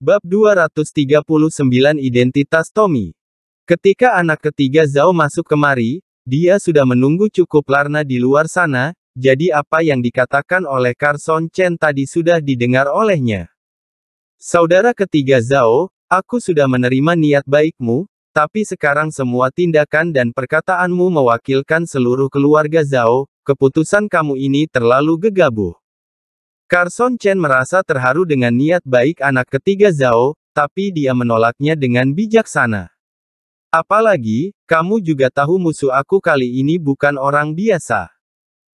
Bab 239 Identitas Tommy Ketika anak ketiga Zhao masuk kemari, dia sudah menunggu cukup Larna di luar sana, jadi apa yang dikatakan oleh Carson Chen tadi sudah didengar olehnya. Saudara ketiga Zhao, aku sudah menerima niat baikmu, tapi sekarang semua tindakan dan perkataanmu mewakilkan seluruh keluarga Zhao, keputusan kamu ini terlalu gegabah. Carson Chen merasa terharu dengan niat baik anak ketiga Zhao, tapi dia menolaknya dengan bijaksana. Apalagi, kamu juga tahu musuh aku kali ini bukan orang biasa.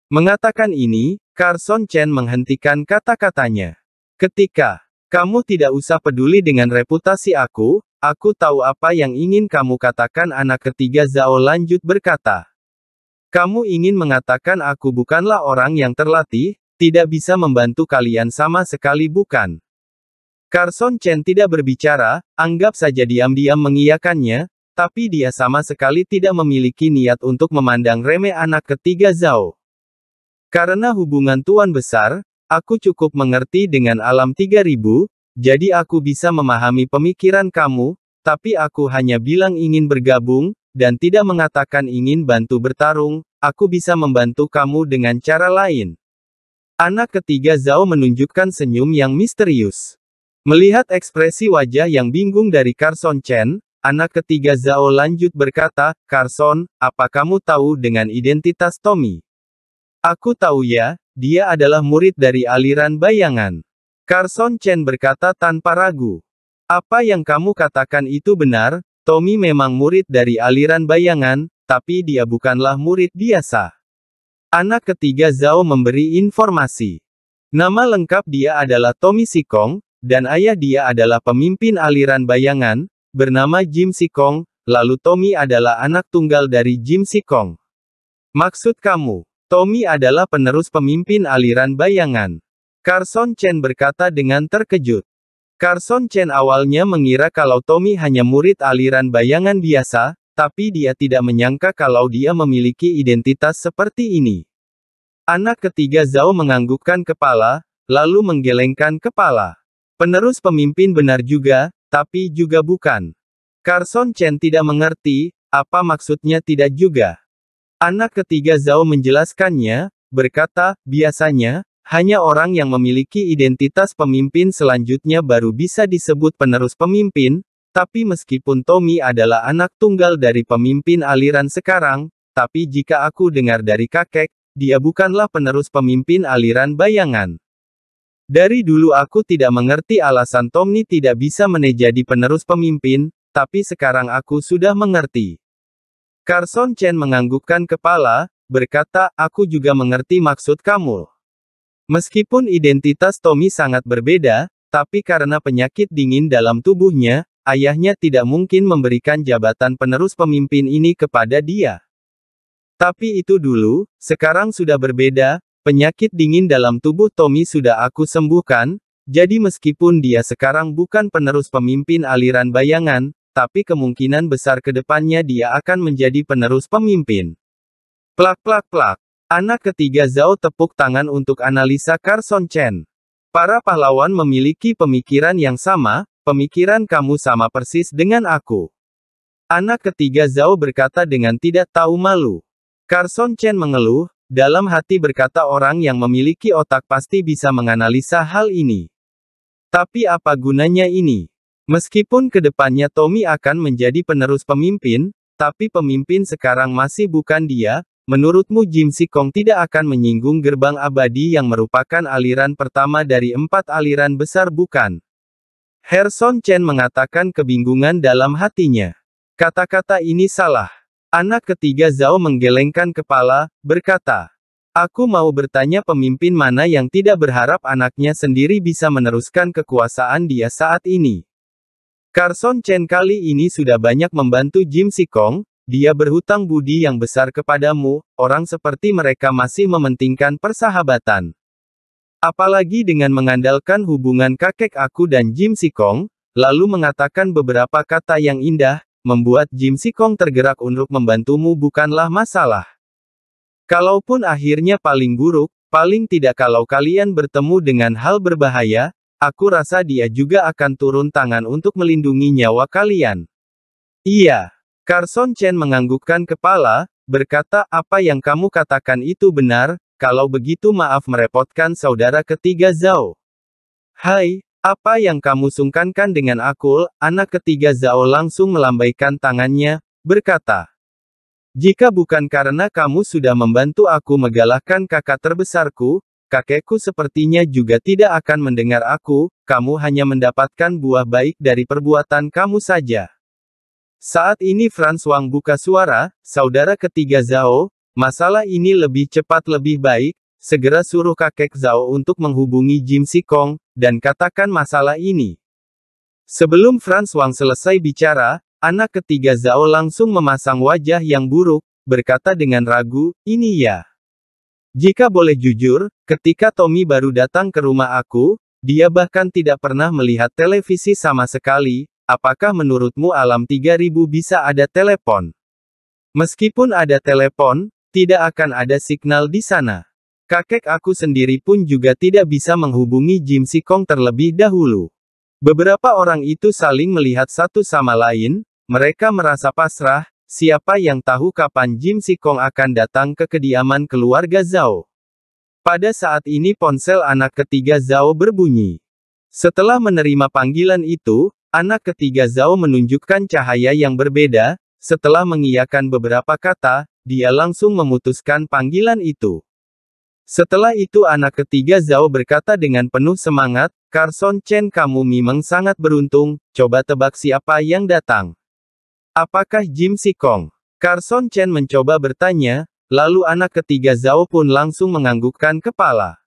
Mengatakan ini, Carson Chen menghentikan kata-katanya. Ketika kamu tidak usah peduli dengan reputasi aku, Aku tahu apa yang ingin kamu katakan anak ketiga Zhao lanjut berkata. Kamu ingin mengatakan aku bukanlah orang yang terlatih, tidak bisa membantu kalian sama sekali bukan? Carson Chen tidak berbicara, anggap saja diam-diam mengiyakannya, tapi dia sama sekali tidak memiliki niat untuk memandang remeh anak ketiga Zhao. Karena hubungan tuan besar, aku cukup mengerti dengan alam 3000, jadi aku bisa memahami pemikiran kamu, tapi aku hanya bilang ingin bergabung, dan tidak mengatakan ingin bantu bertarung, aku bisa membantu kamu dengan cara lain. Anak ketiga Zhao menunjukkan senyum yang misterius. Melihat ekspresi wajah yang bingung dari Carson Chen, anak ketiga Zhao lanjut berkata, Carson, apa kamu tahu dengan identitas Tommy? Aku tahu ya, dia adalah murid dari aliran bayangan. Carson Chen berkata tanpa ragu. Apa yang kamu katakan itu benar, Tommy memang murid dari aliran bayangan, tapi dia bukanlah murid biasa. Anak ketiga Zhao memberi informasi. Nama lengkap dia adalah Tommy Sikong, dan ayah dia adalah pemimpin aliran bayangan, bernama Jim Sikong, lalu Tommy adalah anak tunggal dari Jim Sikong. Maksud kamu, Tommy adalah penerus pemimpin aliran bayangan. Carson Chen berkata dengan terkejut. Carson Chen awalnya mengira kalau Tommy hanya murid aliran bayangan biasa, tapi dia tidak menyangka kalau dia memiliki identitas seperti ini. Anak ketiga Zhao menganggukkan kepala, lalu menggelengkan kepala. Penerus pemimpin benar juga, tapi juga bukan. Carson Chen tidak mengerti, apa maksudnya tidak juga. Anak ketiga Zhao menjelaskannya, berkata, biasanya, hanya orang yang memiliki identitas pemimpin selanjutnya baru bisa disebut penerus pemimpin, tapi meskipun Tommy adalah anak tunggal dari pemimpin aliran sekarang, tapi jika aku dengar dari kakek, dia bukanlah penerus pemimpin aliran bayangan. Dari dulu aku tidak mengerti alasan Tommy tidak bisa menjadi penerus pemimpin, tapi sekarang aku sudah mengerti. Carson Chen menganggukkan kepala, berkata, aku juga mengerti maksud kamu. Meskipun identitas Tommy sangat berbeda, tapi karena penyakit dingin dalam tubuhnya, Ayahnya tidak mungkin memberikan jabatan penerus pemimpin ini kepada dia. Tapi itu dulu, sekarang sudah berbeda, penyakit dingin dalam tubuh Tommy sudah aku sembuhkan, jadi meskipun dia sekarang bukan penerus pemimpin aliran bayangan, tapi kemungkinan besar kedepannya dia akan menjadi penerus pemimpin. Plak plak plak. Anak ketiga Zhao tepuk tangan untuk analisa Carson Chen. Para pahlawan memiliki pemikiran yang sama, Pemikiran kamu sama persis dengan aku. Anak ketiga Zhao berkata dengan tidak tahu malu. Carson Chen mengeluh, dalam hati berkata orang yang memiliki otak pasti bisa menganalisa hal ini. Tapi apa gunanya ini? Meskipun kedepannya Tommy akan menjadi penerus pemimpin, tapi pemimpin sekarang masih bukan dia, menurutmu Jim Sikong tidak akan menyinggung gerbang abadi yang merupakan aliran pertama dari empat aliran besar bukan? Herson Chen mengatakan kebingungan dalam hatinya. Kata-kata ini salah. Anak ketiga Zhao menggelengkan kepala, berkata, Aku mau bertanya pemimpin mana yang tidak berharap anaknya sendiri bisa meneruskan kekuasaan dia saat ini. Carson Chen kali ini sudah banyak membantu Jim Sikong, dia berhutang budi yang besar kepadamu, orang seperti mereka masih mementingkan persahabatan. Apalagi dengan mengandalkan hubungan kakek aku dan Jim Sikong, lalu mengatakan beberapa kata yang indah, membuat Jim Sikong tergerak untuk membantumu bukanlah masalah. Kalaupun akhirnya paling buruk, paling tidak kalau kalian bertemu dengan hal berbahaya, aku rasa dia juga akan turun tangan untuk melindungi nyawa kalian. Iya. Carson Chen menganggukkan kepala, berkata apa yang kamu katakan itu benar, kalau begitu maaf merepotkan saudara ketiga Zhao. Hai, apa yang kamu sungkankan dengan aku? anak ketiga Zhao langsung melambaikan tangannya, berkata. Jika bukan karena kamu sudah membantu aku menggalakkan kakak terbesarku, kakekku sepertinya juga tidak akan mendengar aku, kamu hanya mendapatkan buah baik dari perbuatan kamu saja. Saat ini Franz Wang buka suara, saudara ketiga Zhao, Masalah ini lebih cepat lebih baik, segera suruh kakek Zhao untuk menghubungi Jim Si Kong, dan katakan masalah ini. Sebelum Franz Wang selesai bicara, anak ketiga Zhao langsung memasang wajah yang buruk, berkata dengan ragu, ini ya. Jika boleh jujur, ketika Tommy baru datang ke rumah aku, dia bahkan tidak pernah melihat televisi sama sekali, apakah menurutmu alam 3000 bisa ada telepon? Meskipun ada telepon, tidak akan ada signal di sana. Kakek aku sendiri pun juga tidak bisa menghubungi Jim Sikong terlebih dahulu. Beberapa orang itu saling melihat satu sama lain, mereka merasa pasrah, siapa yang tahu kapan Jim Sikong akan datang ke kediaman keluarga Zhao. Pada saat ini ponsel anak ketiga Zhao berbunyi. Setelah menerima panggilan itu, anak ketiga Zhao menunjukkan cahaya yang berbeda, setelah mengiyakan beberapa kata, dia langsung memutuskan panggilan itu. Setelah itu anak ketiga Zhao berkata dengan penuh semangat, Carson Chen kamu memang sangat beruntung, coba tebak siapa yang datang. Apakah Jim Sikong? Carson Chen mencoba bertanya, lalu anak ketiga Zhao pun langsung menganggukkan kepala.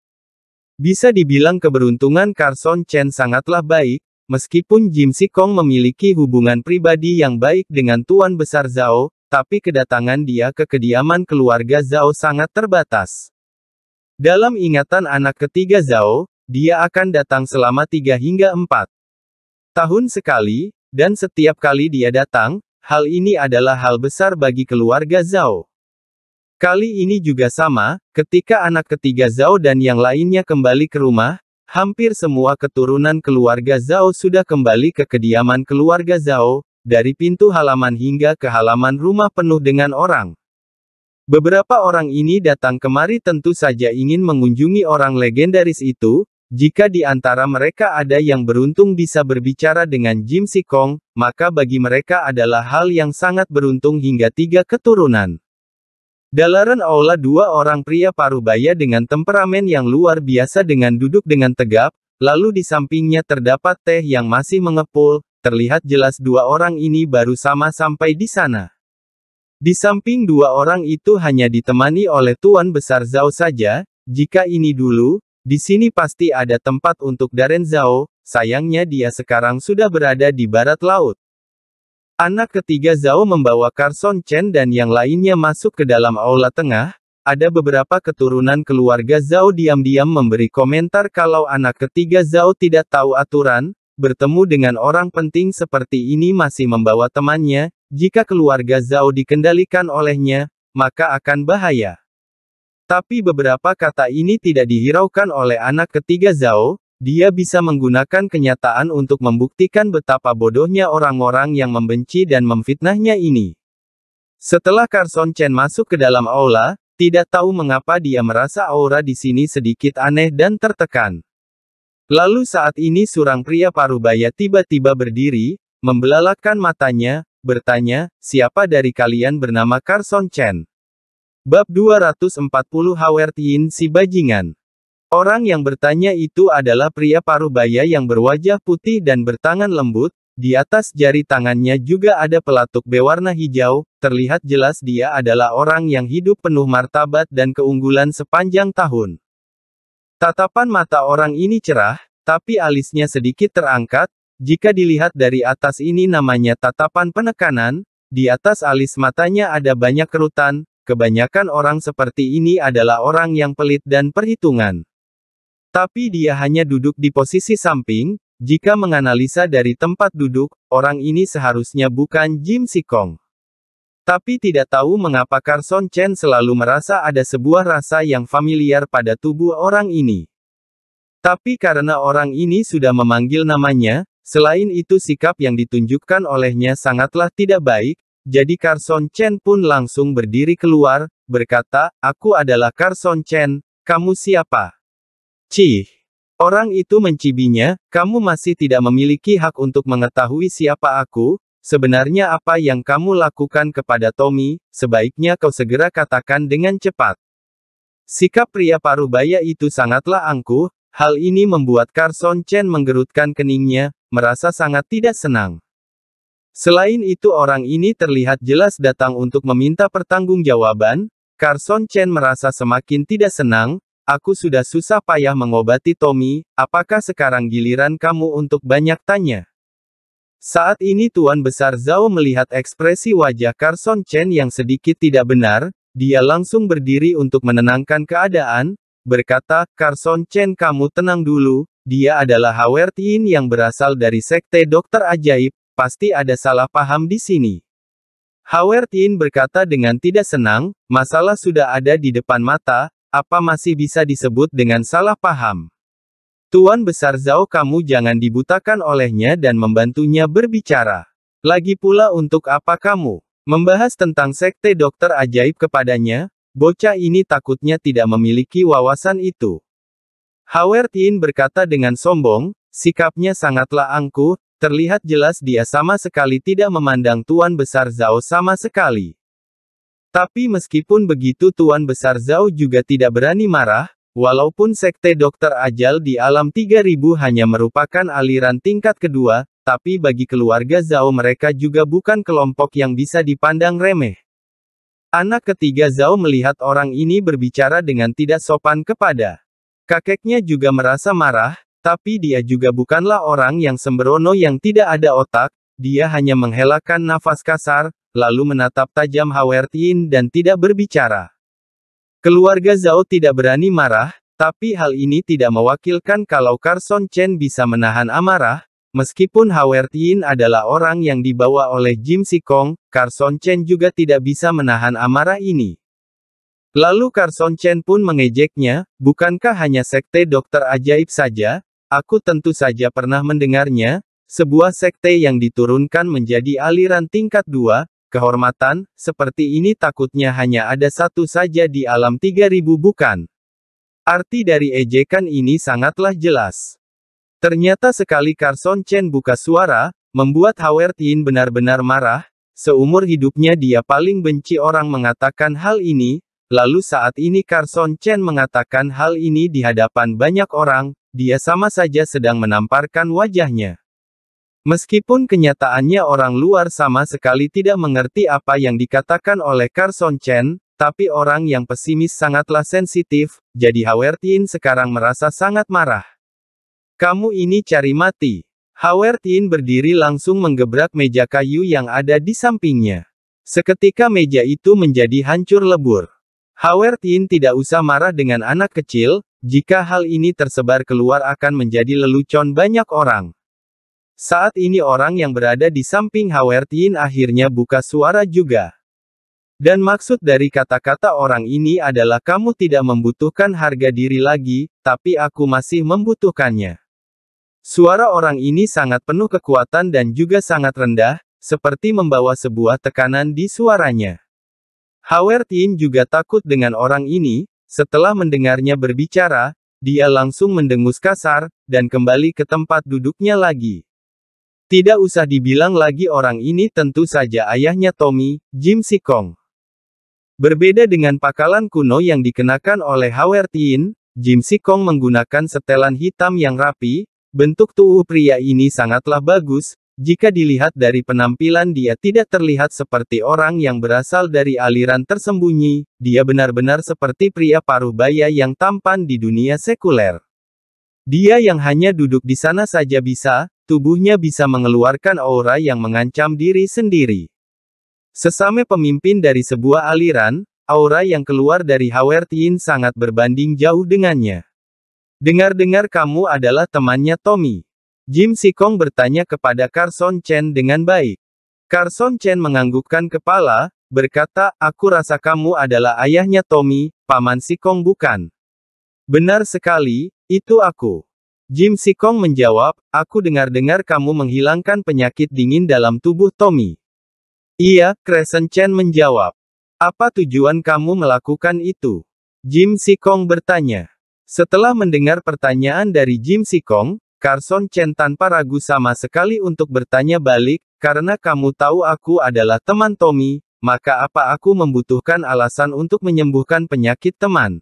Bisa dibilang keberuntungan Carson Chen sangatlah baik, meskipun Jim Sikong memiliki hubungan pribadi yang baik dengan Tuan Besar Zhao, tapi kedatangan dia ke kediaman keluarga Zhao sangat terbatas. Dalam ingatan anak ketiga Zhao, dia akan datang selama tiga hingga empat tahun sekali, dan setiap kali dia datang, hal ini adalah hal besar bagi keluarga Zhao. Kali ini juga sama, ketika anak ketiga Zhao dan yang lainnya kembali ke rumah, hampir semua keturunan keluarga Zhao sudah kembali ke kediaman keluarga Zhao, dari pintu halaman hingga ke halaman rumah penuh dengan orang. Beberapa orang ini datang kemari tentu saja ingin mengunjungi orang legendaris itu, jika di antara mereka ada yang beruntung bisa berbicara dengan Jim Sikong, maka bagi mereka adalah hal yang sangat beruntung hingga tiga keturunan. Dalaran aula dua orang pria parubaya dengan temperamen yang luar biasa dengan duduk dengan tegap, lalu di sampingnya terdapat teh yang masih mengepul, Terlihat jelas dua orang ini baru sama sampai di sana. Di samping dua orang itu hanya ditemani oleh Tuan Besar Zhao saja, jika ini dulu, di sini pasti ada tempat untuk Daren Zhao, sayangnya dia sekarang sudah berada di barat laut. Anak ketiga Zhao membawa Carson Chen dan yang lainnya masuk ke dalam aula tengah, ada beberapa keturunan keluarga Zhao diam-diam memberi komentar kalau anak ketiga Zhao tidak tahu aturan, Bertemu dengan orang penting seperti ini masih membawa temannya, jika keluarga Zhao dikendalikan olehnya, maka akan bahaya. Tapi beberapa kata ini tidak dihiraukan oleh anak ketiga Zhao, dia bisa menggunakan kenyataan untuk membuktikan betapa bodohnya orang-orang yang membenci dan memfitnahnya ini. Setelah Carson Chen masuk ke dalam aula, tidak tahu mengapa dia merasa aura di sini sedikit aneh dan tertekan. Lalu saat ini surang pria Parubaya tiba-tiba berdiri, membelalakan matanya, bertanya, siapa dari kalian bernama Carson Chen? Bab 240 Hawertiin si bajingan. Orang yang bertanya itu adalah pria Parubaya yang berwajah putih dan bertangan lembut, di atas jari tangannya juga ada pelatuk berwarna hijau, terlihat jelas dia adalah orang yang hidup penuh martabat dan keunggulan sepanjang tahun. Tatapan mata orang ini cerah, tapi alisnya sedikit terangkat, jika dilihat dari atas ini namanya tatapan penekanan, di atas alis matanya ada banyak kerutan, kebanyakan orang seperti ini adalah orang yang pelit dan perhitungan. Tapi dia hanya duduk di posisi samping, jika menganalisa dari tempat duduk, orang ini seharusnya bukan Jim Sikong. Tapi tidak tahu mengapa Carson Chen selalu merasa ada sebuah rasa yang familiar pada tubuh orang ini. Tapi karena orang ini sudah memanggil namanya, selain itu sikap yang ditunjukkan olehnya sangatlah tidak baik, jadi Carson Chen pun langsung berdiri keluar, berkata, Aku adalah Carson Chen, kamu siapa? Cih. Orang itu mencibinya, kamu masih tidak memiliki hak untuk mengetahui siapa aku, Sebenarnya apa yang kamu lakukan kepada Tommy, sebaiknya kau segera katakan dengan cepat. Sikap pria parubaya itu sangatlah angkuh, hal ini membuat Carson Chen menggerutkan keningnya, merasa sangat tidak senang. Selain itu orang ini terlihat jelas datang untuk meminta pertanggungjawaban, Carson Chen merasa semakin tidak senang, aku sudah susah payah mengobati Tommy, apakah sekarang giliran kamu untuk banyak tanya? Saat ini Tuan Besar Zhao melihat ekspresi wajah Carson Chen yang sedikit tidak benar, dia langsung berdiri untuk menenangkan keadaan, berkata, Carson Chen kamu tenang dulu, dia adalah Howard Yin yang berasal dari sekte dokter ajaib, pasti ada salah paham di sini. Howard Yin berkata dengan tidak senang, masalah sudah ada di depan mata, apa masih bisa disebut dengan salah paham? Tuan Besar Zhao kamu jangan dibutakan olehnya dan membantunya berbicara. Lagi pula untuk apa kamu? Membahas tentang sekte dokter ajaib kepadanya, bocah ini takutnya tidak memiliki wawasan itu. Howard Yin berkata dengan sombong, sikapnya sangatlah angkuh, terlihat jelas dia sama sekali tidak memandang Tuan Besar Zhao sama sekali. Tapi meskipun begitu Tuan Besar Zhao juga tidak berani marah, Walaupun sekte dokter ajal di alam 3000 hanya merupakan aliran tingkat kedua, tapi bagi keluarga Zhao mereka juga bukan kelompok yang bisa dipandang remeh. Anak ketiga Zhao melihat orang ini berbicara dengan tidak sopan kepada kakeknya juga merasa marah, tapi dia juga bukanlah orang yang sembrono yang tidak ada otak, dia hanya menghelakan nafas kasar, lalu menatap tajam Hawertin dan tidak berbicara. Keluarga Zhao tidak berani marah, tapi hal ini tidak mewakilkan kalau Carson Chen bisa menahan amarah, meskipun Howard Yin adalah orang yang dibawa oleh Jim Sikong, Carson Chen juga tidak bisa menahan amarah ini. Lalu Carson Chen pun mengejeknya, bukankah hanya sekte dokter ajaib saja? Aku tentu saja pernah mendengarnya, sebuah sekte yang diturunkan menjadi aliran tingkat dua, Kehormatan, seperti ini takutnya hanya ada satu saja di alam 3000 bukan. Arti dari ejekan ini sangatlah jelas. Ternyata sekali Carson Chen buka suara, membuat Howard Yin benar-benar marah, seumur hidupnya dia paling benci orang mengatakan hal ini, lalu saat ini Carson Chen mengatakan hal ini di hadapan banyak orang, dia sama saja sedang menamparkan wajahnya. Meskipun kenyataannya orang luar sama sekali tidak mengerti apa yang dikatakan oleh Carson Chen, tapi orang yang pesimis sangatlah sensitif, jadi Hawertin sekarang merasa sangat marah. Kamu ini cari mati. Hawertin berdiri langsung menggebrak meja kayu yang ada di sampingnya. Seketika meja itu menjadi hancur lebur. Hawertin tidak usah marah dengan anak kecil, jika hal ini tersebar keluar akan menjadi lelucon banyak orang. Saat ini orang yang berada di samping Hawertin akhirnya buka suara juga. Dan maksud dari kata-kata orang ini adalah kamu tidak membutuhkan harga diri lagi, tapi aku masih membutuhkannya. Suara orang ini sangat penuh kekuatan dan juga sangat rendah, seperti membawa sebuah tekanan di suaranya. Hawertin juga takut dengan orang ini, setelah mendengarnya berbicara, dia langsung mendengus kasar, dan kembali ke tempat duduknya lagi. Tidak usah dibilang lagi orang ini tentu saja ayahnya Tommy, Jim Sikong. Berbeda dengan pakalan kuno yang dikenakan oleh Howard Yin, Jim Sikong menggunakan setelan hitam yang rapi, bentuk tubuh pria ini sangatlah bagus, jika dilihat dari penampilan dia tidak terlihat seperti orang yang berasal dari aliran tersembunyi, dia benar-benar seperti pria paruh baya yang tampan di dunia sekuler. Dia yang hanya duduk di sana saja bisa, tubuhnya bisa mengeluarkan aura yang mengancam diri sendiri. Sesame pemimpin dari sebuah aliran, aura yang keluar dari Hawertiin sangat berbanding jauh dengannya. Dengar-dengar kamu adalah temannya Tommy. Jim Sikong bertanya kepada Carson Chen dengan baik. Carson Chen menganggukkan kepala, berkata, aku rasa kamu adalah ayahnya Tommy, paman Sikong bukan. Benar sekali, itu aku. Jim Sikong menjawab, aku dengar-dengar kamu menghilangkan penyakit dingin dalam tubuh Tommy. Iya, Crescent Chen menjawab. Apa tujuan kamu melakukan itu? Jim Sikong bertanya. Setelah mendengar pertanyaan dari Jim Sikong, Carson Chen tanpa ragu sama sekali untuk bertanya balik, karena kamu tahu aku adalah teman Tommy, maka apa aku membutuhkan alasan untuk menyembuhkan penyakit teman?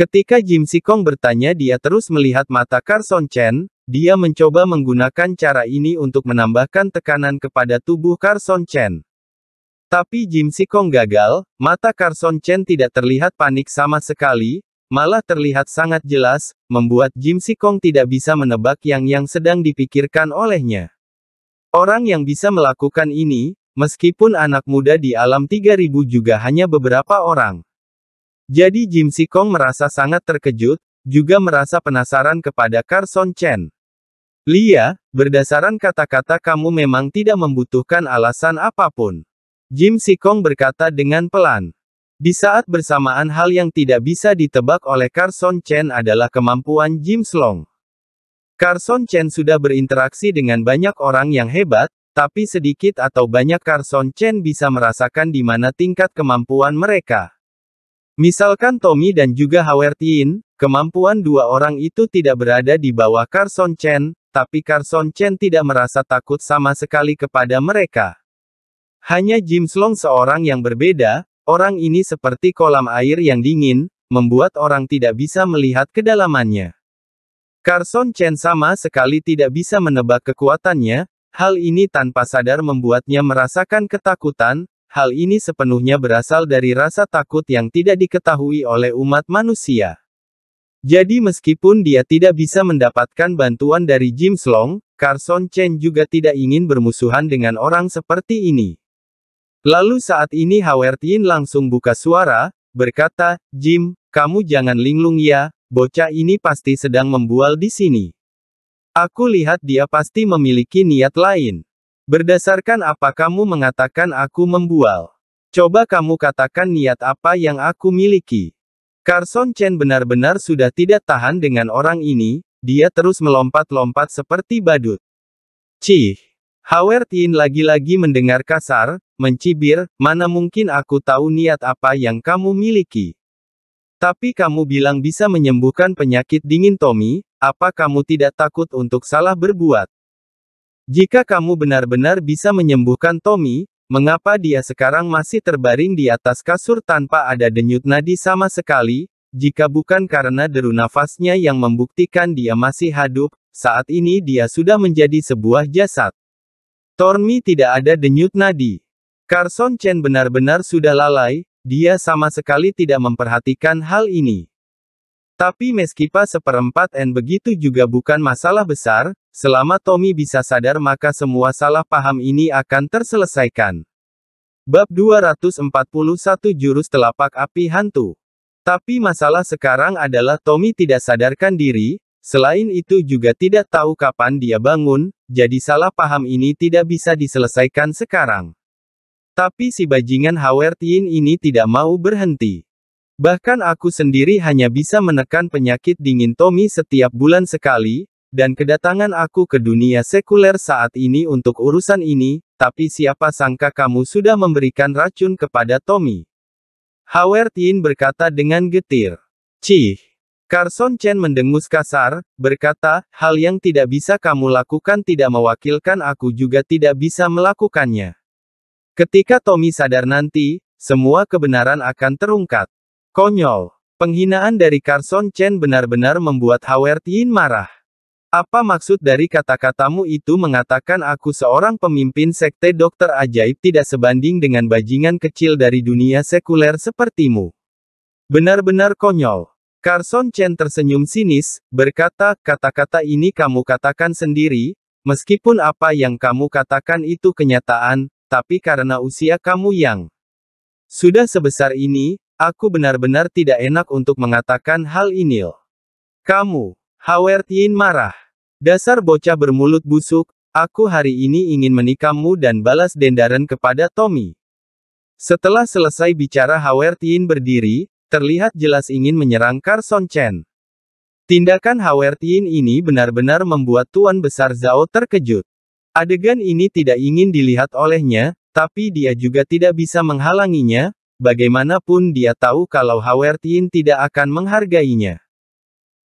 Ketika Jim Sikong bertanya dia terus melihat mata Carson Chen, dia mencoba menggunakan cara ini untuk menambahkan tekanan kepada tubuh Carson Chen. Tapi Jim Sikong gagal, mata Carson Chen tidak terlihat panik sama sekali, malah terlihat sangat jelas, membuat Jim Sikong tidak bisa menebak yang yang sedang dipikirkan olehnya. Orang yang bisa melakukan ini, meskipun anak muda di alam 3000 juga hanya beberapa orang. Jadi Jim Sikong merasa sangat terkejut, juga merasa penasaran kepada Carson Chen. Lia, berdasarkan kata-kata kamu memang tidak membutuhkan alasan apapun. Jim Sikong berkata dengan pelan. Di saat bersamaan hal yang tidak bisa ditebak oleh Carson Chen adalah kemampuan Jim Slong. Carson Chen sudah berinteraksi dengan banyak orang yang hebat, tapi sedikit atau banyak Carson Chen bisa merasakan di mana tingkat kemampuan mereka. Misalkan Tommy dan juga Hawertin, kemampuan dua orang itu tidak berada di bawah Carson Chen, tapi Carson Chen tidak merasa takut sama sekali kepada mereka. Hanya Jim Long seorang yang berbeda, orang ini seperti kolam air yang dingin, membuat orang tidak bisa melihat kedalamannya. Carson Chen sama sekali tidak bisa menebak kekuatannya, hal ini tanpa sadar membuatnya merasakan ketakutan, Hal ini sepenuhnya berasal dari rasa takut yang tidak diketahui oleh umat manusia. Jadi meskipun dia tidak bisa mendapatkan bantuan dari Jim Slong, Carson Chen juga tidak ingin bermusuhan dengan orang seperti ini. Lalu saat ini Howard Yin langsung buka suara, berkata, Jim, kamu jangan linglung ya, bocah ini pasti sedang membual di sini. Aku lihat dia pasti memiliki niat lain. Berdasarkan apa kamu mengatakan aku membual? Coba kamu katakan niat apa yang aku miliki. Carson Chen benar-benar sudah tidak tahan dengan orang ini, dia terus melompat-lompat seperti badut. Cih. Howard Yin lagi-lagi mendengar kasar, mencibir, mana mungkin aku tahu niat apa yang kamu miliki. Tapi kamu bilang bisa menyembuhkan penyakit dingin Tommy, apa kamu tidak takut untuk salah berbuat? Jika kamu benar-benar bisa menyembuhkan Tommy, mengapa dia sekarang masih terbaring di atas kasur tanpa ada denyut nadi sama sekali, jika bukan karena deru nafasnya yang membuktikan dia masih hadup, saat ini dia sudah menjadi sebuah jasad. Tormi tidak ada denyut nadi. Carson Chen benar-benar sudah lalai, dia sama sekali tidak memperhatikan hal ini. Tapi meskipun seperempat N begitu juga bukan masalah besar, Selama Tommy bisa sadar maka semua salah paham ini akan terselesaikan. Bab 241 Jurus Telapak Api Hantu Tapi masalah sekarang adalah Tommy tidak sadarkan diri, selain itu juga tidak tahu kapan dia bangun, jadi salah paham ini tidak bisa diselesaikan sekarang. Tapi si bajingan Howard Yin ini tidak mau berhenti. Bahkan aku sendiri hanya bisa menekan penyakit dingin Tommy setiap bulan sekali, dan kedatangan aku ke dunia sekuler saat ini untuk urusan ini, tapi siapa sangka kamu sudah memberikan racun kepada Tommy. Yin berkata dengan getir. Cih. Carson Chen mendengus kasar, berkata, hal yang tidak bisa kamu lakukan tidak mewakilkan aku juga tidak bisa melakukannya. Ketika Tommy sadar nanti, semua kebenaran akan terungkat. Konyol. Penghinaan dari Carson Chen benar-benar membuat Howard Yin marah. Apa maksud dari kata-katamu itu mengatakan aku seorang pemimpin sekte dokter ajaib tidak sebanding dengan bajingan kecil dari dunia sekuler sepertimu? Benar-benar konyol. Carson Chen tersenyum sinis, berkata, kata-kata ini kamu katakan sendiri, meskipun apa yang kamu katakan itu kenyataan, tapi karena usia kamu yang sudah sebesar ini, aku benar-benar tidak enak untuk mengatakan hal ini. Kamu, Howard Yin marah. Dasar bocah bermulut busuk, aku hari ini ingin menikammu dan balas dendaran kepada Tommy. Setelah selesai bicara Howard Yin berdiri, terlihat jelas ingin menyerang Carson Chen. Tindakan Howard Yin ini benar-benar membuat Tuan Besar Zhao terkejut. Adegan ini tidak ingin dilihat olehnya, tapi dia juga tidak bisa menghalanginya, bagaimanapun dia tahu kalau Howard Yin tidak akan menghargainya.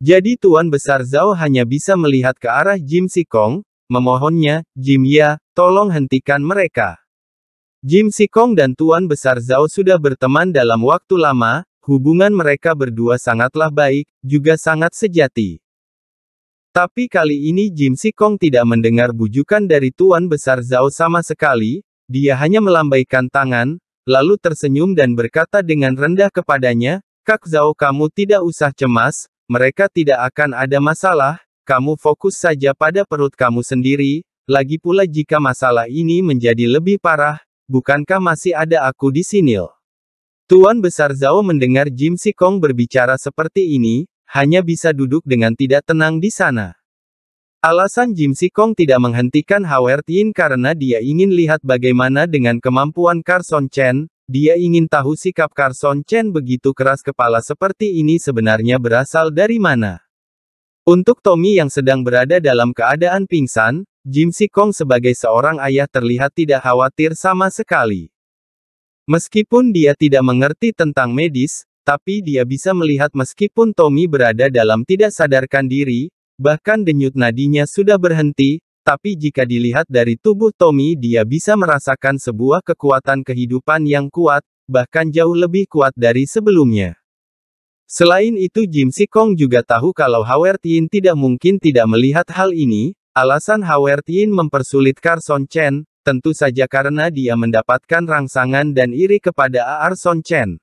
Jadi Tuan Besar Zhao hanya bisa melihat ke arah Jim Sikong, memohonnya, Jim Ya, tolong hentikan mereka. Jim Sikong dan Tuan Besar Zhao sudah berteman dalam waktu lama, hubungan mereka berdua sangatlah baik, juga sangat sejati. Tapi kali ini Jim Sikong tidak mendengar bujukan dari Tuan Besar Zhao sama sekali, dia hanya melambaikan tangan, lalu tersenyum dan berkata dengan rendah kepadanya, Kak Zhao kamu tidak usah cemas, mereka tidak akan ada masalah, kamu fokus saja pada perut kamu sendiri, lagi pula jika masalah ini menjadi lebih parah, bukankah masih ada aku di sini? Tuan Besar Zhao mendengar Jim Sikong berbicara seperti ini, hanya bisa duduk dengan tidak tenang di sana. Alasan Jim Sikong tidak menghentikan Howard Yin karena dia ingin lihat bagaimana dengan kemampuan Carson Chen, dia ingin tahu sikap Carson Chen begitu keras kepala seperti ini sebenarnya berasal dari mana. Untuk Tommy yang sedang berada dalam keadaan pingsan, Jim Sikong sebagai seorang ayah terlihat tidak khawatir sama sekali. Meskipun dia tidak mengerti tentang medis, tapi dia bisa melihat meskipun Tommy berada dalam tidak sadarkan diri, bahkan denyut nadinya sudah berhenti, tapi jika dilihat dari tubuh Tommy dia bisa merasakan sebuah kekuatan kehidupan yang kuat, bahkan jauh lebih kuat dari sebelumnya. Selain itu Jim Sikong juga tahu kalau Howard Yin tidak mungkin tidak melihat hal ini, alasan Howard Yin mempersulit Carson Chen, tentu saja karena dia mendapatkan rangsangan dan iri kepada Aarson Chen.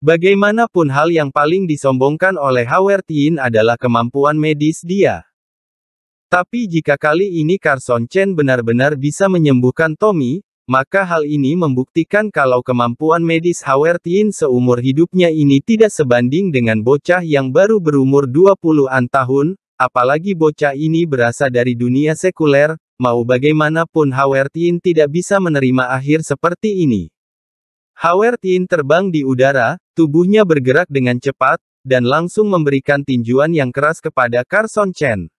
Bagaimanapun hal yang paling disombongkan oleh Howard Yin adalah kemampuan medis dia. Tapi jika kali ini Carson Chen benar-benar bisa menyembuhkan Tommy, maka hal ini membuktikan kalau kemampuan medis Howard Yin seumur hidupnya ini tidak sebanding dengan bocah yang baru berumur 20-an tahun, apalagi bocah ini berasal dari dunia sekuler, mau bagaimanapun Howard Yin tidak bisa menerima akhir seperti ini. Howard Yin terbang di udara, tubuhnya bergerak dengan cepat, dan langsung memberikan tinjuan yang keras kepada Carson Chen.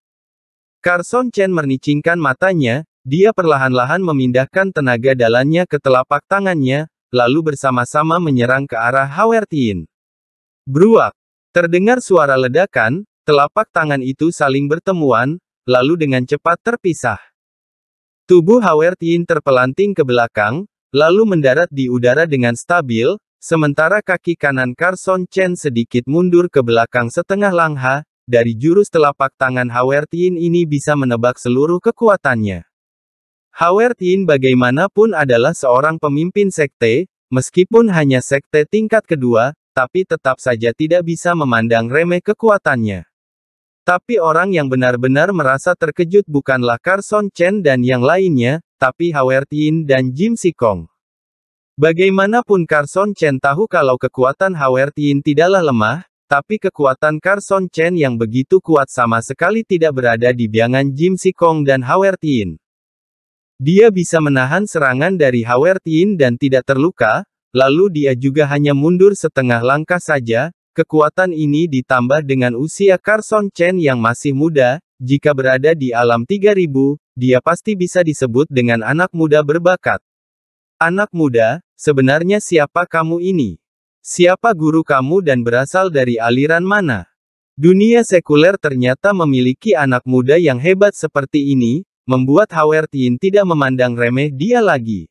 Carson Chen mernicingkan matanya, dia perlahan-lahan memindahkan tenaga dalannya ke telapak tangannya, lalu bersama-sama menyerang ke arah Hawertin. Bruak! Terdengar suara ledakan, telapak tangan itu saling bertemuan, lalu dengan cepat terpisah. Tubuh Hawertin terpelanting ke belakang, lalu mendarat di udara dengan stabil, sementara kaki kanan Carson Chen sedikit mundur ke belakang setengah langkah. Dari jurus telapak tangan Hawertin ini bisa menebak seluruh kekuatannya. Hawertin bagaimanapun adalah seorang pemimpin sekte, meskipun hanya sekte tingkat kedua, tapi tetap saja tidak bisa memandang remeh kekuatannya. Tapi orang yang benar-benar merasa terkejut bukanlah Carson Chen dan yang lainnya, tapi Hawertin dan Jim Sikong. Bagaimanapun Carson Chen tahu kalau kekuatan Hawertin tidaklah lemah, tapi kekuatan Carson Chen yang begitu kuat sama sekali tidak berada di biangan Jim Sikong dan Yin. Dia bisa menahan serangan dari Yin dan tidak terluka, lalu dia juga hanya mundur setengah langkah saja, kekuatan ini ditambah dengan usia Carson Chen yang masih muda, jika berada di alam 3000, dia pasti bisa disebut dengan anak muda berbakat. Anak muda, sebenarnya siapa kamu ini? Siapa guru kamu dan berasal dari aliran mana? Dunia sekuler ternyata memiliki anak muda yang hebat seperti ini, membuat Hawertin tidak memandang remeh dia lagi.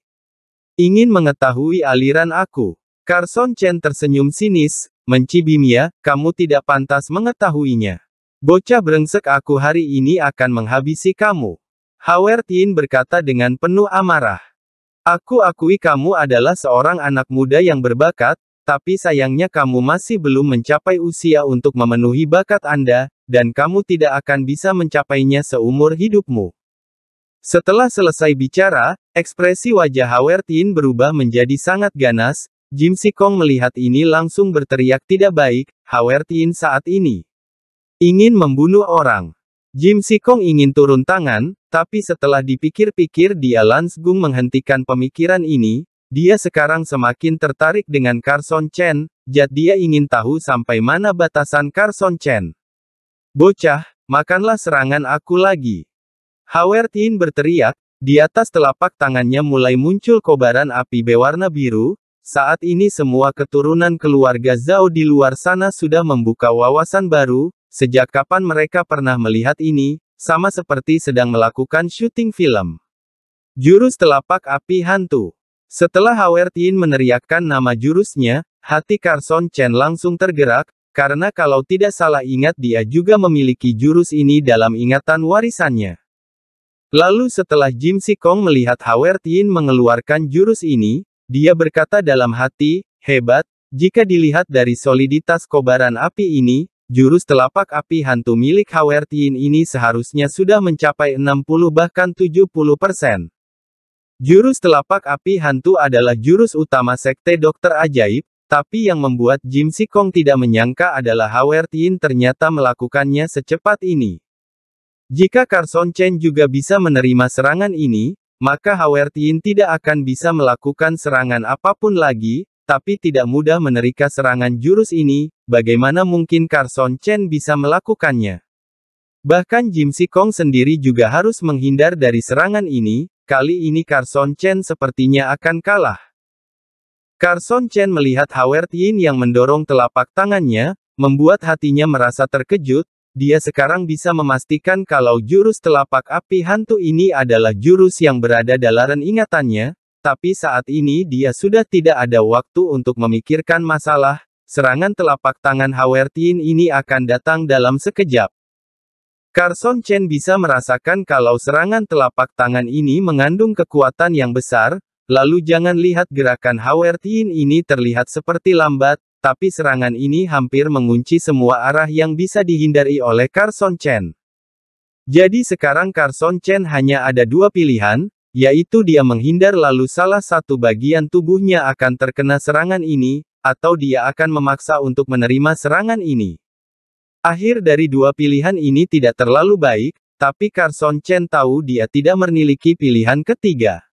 Ingin mengetahui aliran aku? Carson Chen tersenyum sinis, mencibimia, kamu tidak pantas mengetahuinya. Bocah brengsek aku hari ini akan menghabisi kamu. Hawertin berkata dengan penuh amarah. Aku akui kamu adalah seorang anak muda yang berbakat, tapi sayangnya kamu masih belum mencapai usia untuk memenuhi bakat Anda, dan kamu tidak akan bisa mencapainya seumur hidupmu. Setelah selesai bicara, ekspresi wajah Hawertin berubah menjadi sangat ganas, Jim Sikong melihat ini langsung berteriak tidak baik, Hawertin saat ini. Ingin membunuh orang. Jim Sikong ingin turun tangan, tapi setelah dipikir-pikir dia Lansgung menghentikan pemikiran ini, dia sekarang semakin tertarik dengan Carson Chen, jad dia ingin tahu sampai mana batasan Carson Chen. Bocah, makanlah serangan aku lagi. Hawertin berteriak, di atas telapak tangannya mulai muncul kobaran api berwarna biru, saat ini semua keturunan keluarga Zhao di luar sana sudah membuka wawasan baru, sejak kapan mereka pernah melihat ini, sama seperti sedang melakukan syuting film. Jurus telapak api hantu. Setelah Hawertin meneriakkan nama jurusnya, hati Carson Chen langsung tergerak, karena kalau tidak salah ingat dia juga memiliki jurus ini dalam ingatan warisannya. Lalu setelah Jim Sikong melihat Hawertin mengeluarkan jurus ini, dia berkata dalam hati, hebat, jika dilihat dari soliditas kobaran api ini, jurus telapak api hantu milik Hawertin ini seharusnya sudah mencapai 60 bahkan 70 persen. Jurus telapak api hantu adalah jurus utama sekte dokter ajaib, tapi yang membuat Jim Sikong tidak menyangka adalah Yin ternyata melakukannya secepat ini. Jika Carson Chen juga bisa menerima serangan ini, maka Yin tidak akan bisa melakukan serangan apapun lagi, tapi tidak mudah menerika serangan jurus ini, bagaimana mungkin Carson Chen bisa melakukannya. Bahkan Jim Sikong sendiri juga harus menghindar dari serangan ini, Kali ini Carson Chen sepertinya akan kalah. Carson Chen melihat Howard Yin yang mendorong telapak tangannya, membuat hatinya merasa terkejut, dia sekarang bisa memastikan kalau jurus telapak api hantu ini adalah jurus yang berada dalam ingatannya, tapi saat ini dia sudah tidak ada waktu untuk memikirkan masalah, serangan telapak tangan Howard Yin ini akan datang dalam sekejap. Carson Chen bisa merasakan kalau serangan telapak tangan ini mengandung kekuatan yang besar, lalu jangan lihat gerakan Hawertin ini terlihat seperti lambat, tapi serangan ini hampir mengunci semua arah yang bisa dihindari oleh Carson Chen. Jadi sekarang Carson Chen hanya ada dua pilihan, yaitu dia menghindar lalu salah satu bagian tubuhnya akan terkena serangan ini, atau dia akan memaksa untuk menerima serangan ini. Akhir dari dua pilihan ini tidak terlalu baik, tapi Carson Chen tahu dia tidak memiliki pilihan ketiga.